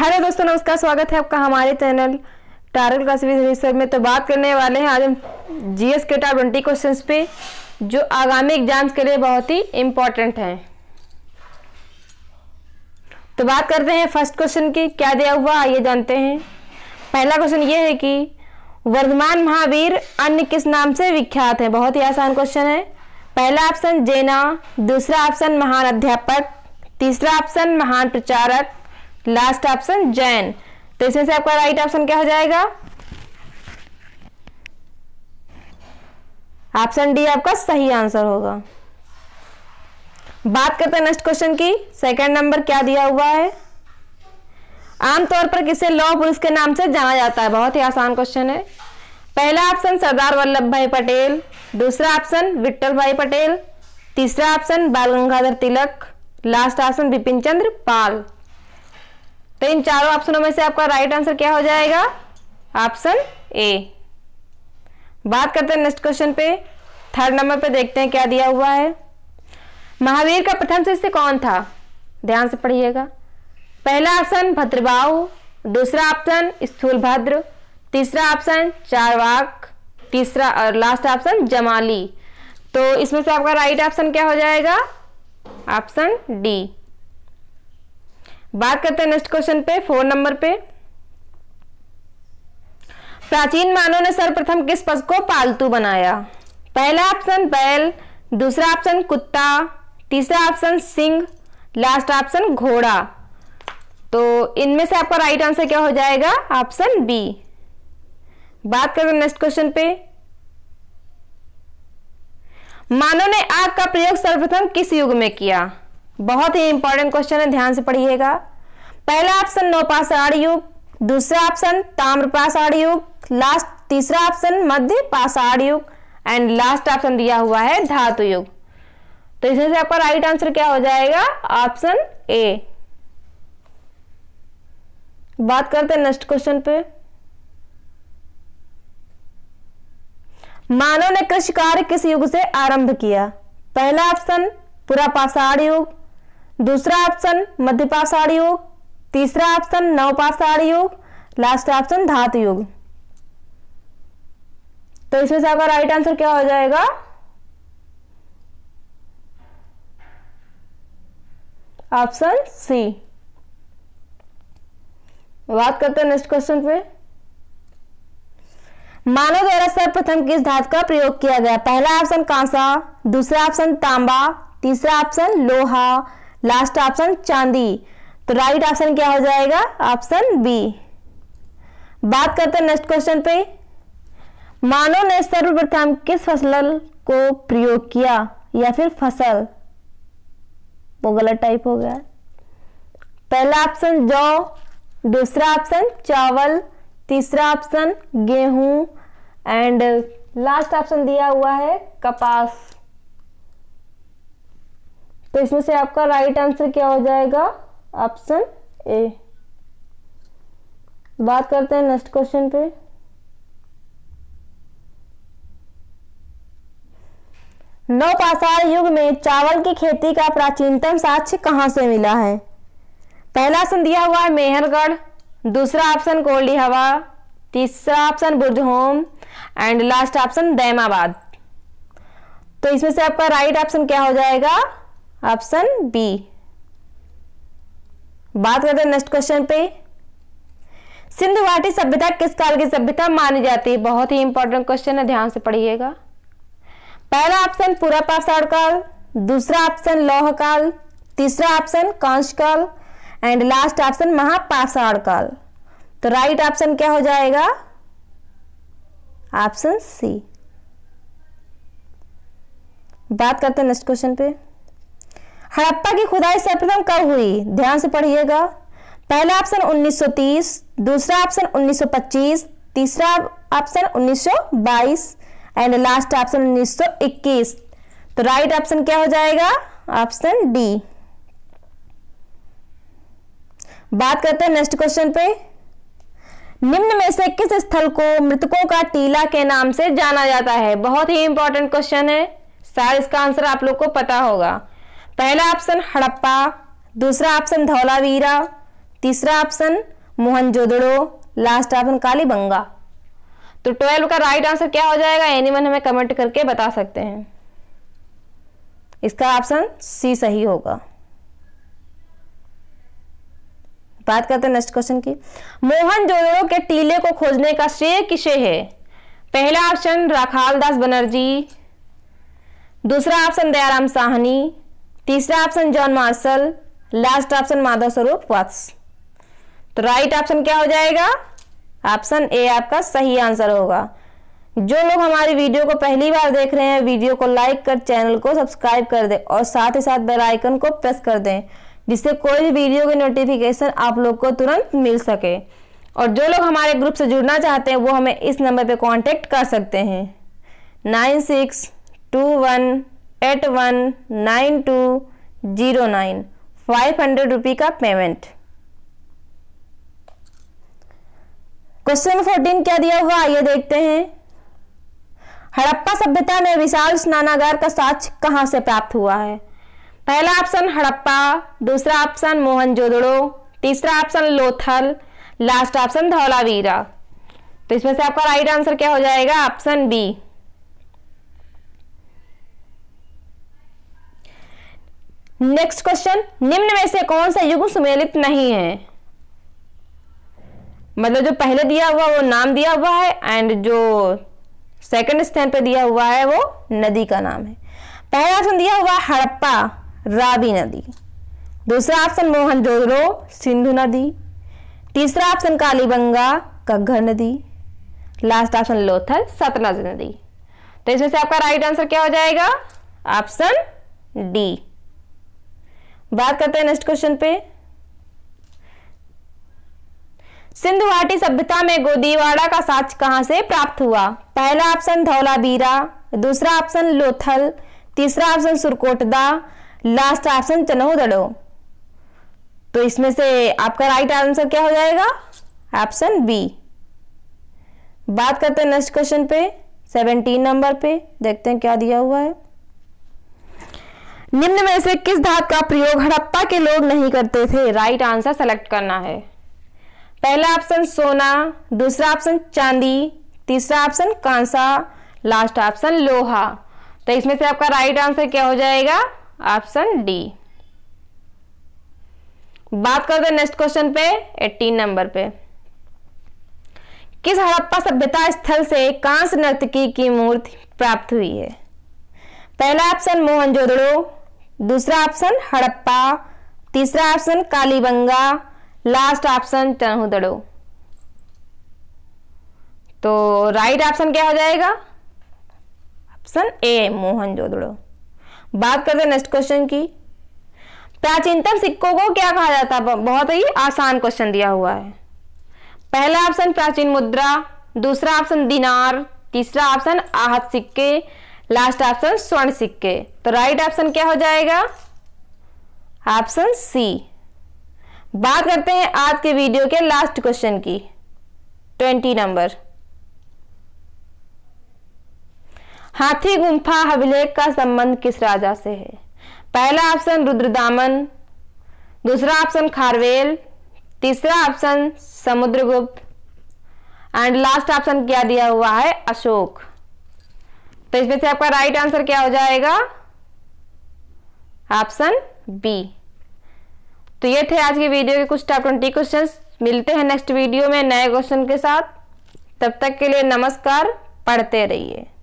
Hello दोस्तों नमस्कार स्वागत है आपका हमारे चैनल टारल का रिसर्च में तो बात करने वाले हैं आज हम जी एस के टाप ट्वेंटी क्वेश्चन पे जो आगामी एग्जाम्स के लिए बहुत ही इम्पोर्टेंट हैं तो बात करते हैं फर्स्ट क्वेश्चन की क्या दिया हुआ आइए जानते हैं पहला क्वेश्चन ये है कि वर्धमान महावीर अन्य किस नाम से विख्यात है बहुत ही आसान क्वेश्चन है पहला ऑप्शन जेना दूसरा ऑप्शन महान अध्यापक तीसरा ऑप्शन महान प्रचारक लास्ट ऑप्शन जैन तो इसमें से आपका राइट ऑप्शन क्या हो जाएगा ऑप्शन डी आपका सही आंसर होगा बात करते हैं नेक्स्ट क्वेश्चन की सेकंड नंबर क्या दिया हुआ है आमतौर पर किसे लॉ पुरुष के नाम से जाना जाता है बहुत ही आसान क्वेश्चन है पहला ऑप्शन सरदार वल्लभ भाई पटेल दूसरा ऑप्शन विट्ठल भाई पटेल तीसरा option Bal Gangadhar Tilak last option Bipin Chandra Pal तो इन चारों ऑप्शनों में से आपका राइट आंसर क्या हो जाएगा ऑप्शन ए बात करते हैं नेक्स्ट क्वेश्चन पे थर्ड नंबर पे देखते हैं क्या दिया हुआ है महावीर का प्रथम शिष्य कौन था ध्यान से पढ़िएगा पहला ऑप्शन भद्रबाहु दूसरा ऑप्शन स्थूलभद्र तीसरा ऑप्शन चारवाक तीसरा और लास्ट ऑप्शन जमाली तो इसमें से आपका राइट ऑप्शन क्या हो जाएगा ऑप्शन डी बात करते हैं नेक्स्ट क्वेश्चन पे फोर नंबर पे प्राचीन मानव ने सर्वप्रथम किस पशु को पालतू बनाया पहला ऑप्शन बैल दूसरा ऑप्शन कुत्ता तीसरा ऑप्शन सिंह लास्ट ऑप्शन घोड़ा तो इनमें से आपका राइट आंसर क्या हो जाएगा ऑप्शन बी बात करते हैं नेक्स्ट क्वेश्चन पे मानव ने आग का प्रयोग सर्वप्रथम किस युग में किया बहुत ही इंपॉर्टेंट क्वेश्चन है ध्यान से पढ़िएगा पहला ऑप्शन नौपाषाण युग दूसरा ऑप्शन ताम्रपाषाण युग लास्ट तीसरा ऑप्शन मध्य पाषाण युग एंड लास्ट ऑप्शन दिया हुआ है धातु युग तो इसमें से आपका राइट आंसर क्या हो जाएगा ऑप्शन ए बात करते हैं नेक्स्ट क्वेश्चन पे मानव ने कृषि कार्य किस युग से आरंभ किया पहला ऑप्शन पूरा पाषाण युग दूसरा ऑप्शन मध्यपाषाण योग तीसरा ऑप्शन नवपाषाण योग लास्ट ऑप्शन धातु योग तो इसमें से आपका राइट आंसर क्या हो जाएगा ऑप्शन सी बात करते हैं नेक्स्ट क्वेश्चन पे मानव द्वारा सर्वप्रथम किस धातु का प्रयोग किया गया पहला ऑप्शन कांसा दूसरा ऑप्शन तांबा तीसरा ऑप्शन लोहा लास्ट ऑप्शन चांदी तो राइट ऑप्शन क्या हो जाएगा ऑप्शन बी बात करते हैं नेक्स्ट क्वेश्चन पे मानव ने सर्वप्रथम किस फसल को प्रयोग किया या फिर फसल वो गलत टाइप हो गया पहला ऑप्शन जौ दूसरा ऑप्शन चावल तीसरा ऑप्शन गेहूं एंड लास्ट ऑप्शन दिया हुआ है कपास तो इसमें से आपका राइट आंसर क्या हो जाएगा ऑप्शन ए बात करते हैं नेक्स्ट क्वेश्चन पे नौपाषाण युग में चावल की खेती का प्राचीनतम साक्ष्य कहां से मिला है पहला ऑप्शन दिया हुआ है मेहरगढ़ दूसरा ऑप्शन कोल्डी हवा तीसरा option Burzahom and last option Daimabad तो इसमें से आपका राइट ऑप्शन क्या हो जाएगा ऑप्शन बी बात करते हैं नेक्स्ट क्वेश्चन पे सिंधु घाटी सभ्यता किस काल की सभ्यता मानी जाती है बहुत ही इंपॉर्टेंट क्वेश्चन है ध्यान से पढ़िएगा पहला ऑप्शन पूरा पाषाण काल दूसरा ऑप्शन लौह काल तीसरा ऑप्शन कांश काल एंड लास्ट ऑप्शन महापाषाण काल तो राइट ऑप्शन क्या हो जाएगा ऑप्शन सी बात करते हैं नेक्स्ट क्वेश्चन पे हड़प्पा की खुदाई सर्वप्रथम कब हुई ध्यान से पढ़िएगा पहला ऑप्शन 1930, दूसरा ऑप्शन 1925, तीसरा ऑप्शन 1922 एंड लास्ट ऑप्शन 1921। तो राइट ऑप्शन क्या हो जाएगा ऑप्शन डी बात करते हैं नेक्स्ट क्वेश्चन पे निम्न में से किस स्थल को मृतकों का टीला के नाम से जाना जाता है बहुत ही इंपॉर्टेंट क्वेश्चन है शायद इसका आंसर आप लोग को पता होगा पहला ऑप्शन हड़प्पा दूसरा ऑप्शन धौलावीरा तीसरा option Mohenjodaro last option Kalibangan तो ट्वेल्व का राइट आंसर क्या हो जाएगा एनीवन हमें कमेंट करके बता सकते हैं इसका ऑप्शन सी सही होगा बात करते हैं नेक्स्ट क्वेश्चन की मोहन जोदड़ो के टीले को खोजने का श्रेय किसे है पहला ऑप्शन राखाल दास बनर्जी दूसरा ऑप्शन दयाराम साहनी तीसरा option John Marshall last option Madho Swarup Vats तो राइट ऑप्शन क्या हो जाएगा ऑप्शन ए आपका सही आंसर होगा जो लोग हमारी वीडियो को पहली बार देख रहे हैं वीडियो को लाइक कर चैनल को सब्सक्राइब कर दें और साथ ही साथ बेल आइकन को प्रेस कर दें जिससे कोई भी वीडियो की नोटिफिकेशन आप लोग को तुरंत मिल सके और जो लोग हमारे ग्रुप से जुड़ना चाहते हैं वो हमें इस नंबर पर कॉन्टेक्ट कर सकते हैं nine six two one eight one nine two zero nine five hundred rupee का पेमेंट क्वेश्चन फोर्टीन क्या दिया हुआ आइए देखते हैं हड़प्पा सभ्यता में विशाल स्नानागार का साक्ष कहां से प्राप्त हुआ है पहला ऑप्शन हड़प्पा दूसरा ऑप्शन मोहनजोदड़ो तीसरा option Lothal last option Dholavira तो इसमें से आपका राइट आंसर क्या हो जाएगा ऑप्शन बी नेक्स्ट क्वेश्चन निम्न में से कौन सा युग्म सुमेलित नहीं है मतलब जो पहले दिया हुआ वो नाम दिया हुआ है एंड जो सेकंड स्थान पर दिया हुआ है वो नदी का नाम है पहला ऑप्शन दिया हुआ हड़प्पा रावी नदी दूसरा ऑप्शन मोहनजोदड़ो सिंधु नदी तीसरा ऑप्शन कालीबंगा कग्घर नदी लास्ट ऑप्शन लोथल सतलज नदी तो इसमें से आपका राइट आंसर क्या हो जाएगा ऑप्शन डी बात करते हैं नेक्स्ट क्वेश्चन पे सिंधु घाटी सभ्यता में गोदीवाड़ा का साक्ष कहां से प्राप्त हुआ पहला ऑप्शन धौलाबीरा दूसरा ऑप्शन लोथल तीसरा option Surkotada last option Chanhudaro तो इसमें से आपका राइट आंसर क्या हो जाएगा ऑप्शन बी बात करते हैं नेक्स्ट क्वेश्चन पे सेवेंटीन नंबर पे देखते हैं क्या दिया हुआ है निम्न में से किस धात का प्रयोग हड़प्पा के लोग नहीं करते थे राइट आंसर सेलेक्ट करना है पहला ऑप्शन सोना दूसरा ऑप्शन चांदी तीसरा ऑप्शन कांसा लास्ट ऑप्शन लोहा तो इसमें से आपका राइट आंसर क्या हो जाएगा ऑप्शन डी बात करते हैं नेक्स्ट क्वेश्चन पे 18 नंबर पे किस हड़प्पा सभ्यता स्थल से कांस नर्तकी की मूर्ति प्राप्त हुई है पहला ऑप्शन मोहनजोदड़ो दूसरा ऑप्शन हड़प्पा तीसरा option Kalibangan last option Chanhudaro तो राइट ऑप्शन क्या हो जाएगा ऑप्शन ए मोहनजोदड़ो बात करते हैं नेक्स्ट क्वेश्चन की प्राचीनतम सिक्कों को क्या कहा जाता है बहुत ही आसान क्वेश्चन दिया हुआ है पहला ऑप्शन प्राचीन मुद्रा दूसरा ऑप्शन दिनार तीसरा ऑप्शन आहत सिक्के लास्ट ऑप्शन स्वर्ण सिक्के तो राइट ऑप्शन क्या हो जाएगा ऑप्शन सी बात करते हैं आज के वीडियो के लास्ट क्वेश्चन की ट्वेंटी नंबर हाथी गुम्फा अभिलेख का संबंध किस राजा से है पहला ऑप्शन रुद्रदामन दूसरा ऑप्शन खारवेल तीसरा option Samudragupta and last option क्या दिया हुआ है अशोक तो इसमें से आपका राइट आंसर क्या हो जाएगा ऑप्शन बी तो ये थे आज की वीडियो के कुछ टॉप ट्वेंटी क्वेश्चन मिलते हैं नेक्स्ट वीडियो में नए क्वेश्चन के साथ तब तक के लिए नमस्कार पढ़ते रहिए